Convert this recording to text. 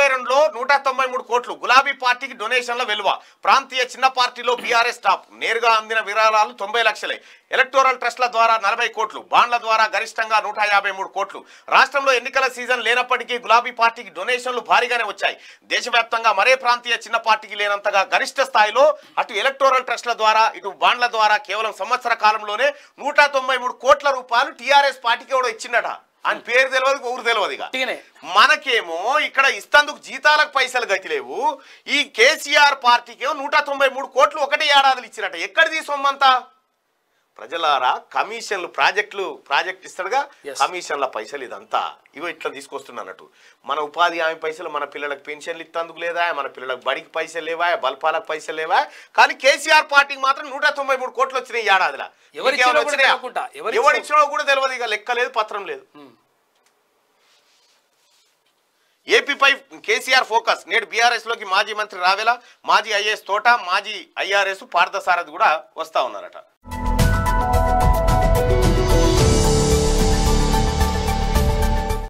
ఇరవై రెండులో నూట తొంభై మూడు కోట్లు గులాబీ పార్టీకి డొనేషన్ల విలువ ప్రాంతీయ చిన్న పార్టీలో బీఆర్ఎస్ టాప్ నేరుగా అందిన విరాళాలు తొంభై లక్షలే ఎలక్టోరల్ ట్రస్ట్ల ద్వారా నలభై కోట్లు బాండ్ల ద్వారా గరిష్టంగా నూట యాభై మూడు కోట్లు రాష్ట్రంలో ఎన్నికల సీజన్ లేనప్పటికీ గులాబీ పార్టీకి డొనేషన్లు భారీగానే వచ్చాయి దేశవ్యాప్తంగా మరే ప్రాంతీయ చిన్న పార్టీకి లేనంతగా గరిష్ట స్థాయిలో అటు ఎలక్టోరల్ ట్రస్ట్ల ద్వారా ఇటు బాండ్ల ద్వారా కేవలం సంవత్సర కాలంలోనే నూట కోట్ల రూపాయలు టీఆర్ఎస్ పార్టీకి కూడా ఇచ్చిందట అని పేరు తెలియదు ఊరు తెలియదు ఇక మనకేమో ఇక్కడ ఇస్తందుకు జీతాలకు పైసలు గతి లేవు ఈ కేసీఆర్ పార్టీకి నూట తొంభై మూడు కోట్లు ఒకటి ఏడాదిలు ఇచ్చినట్ట ఎక్కడ తీసుకోమంతా ప్రజలారా కమిషన్లు ప్రాజెక్టులు ప్రాజెక్ట్ ఇస్తాడుగా కమిషన్ల పైసలు ఇదంతా ఇవి ఇట్లా తీసుకొస్తున్నట్టు మన ఉపాధి హామీ పైసలు మన పిల్లలకు పెన్షన్లు ఇస్తందుకు లేదా మన పిల్లలకు బడికి పైసలు లేవా బల్పాలకు పైసలు లేవా కానీ కేసీఆర్ పార్టీకి మాత్రం నూట తొంభై మూడు కోట్లు వచ్చినాయి ఏడాదిలా ఎవరిచ్చినా కూడా తెలియదు ఇక లెక్క లేదు పత్రం లేదు hmm. ఏపీపై కేసీఆర్ ఫోకస్ నేడు లోకి మాజీ మంత్రి రావేలా మాజీ ఐఏఎస్ తోట మాజీ ఐఆర్ఎస్ పార్థసారథి కూడా వస్తా ఉన్నారట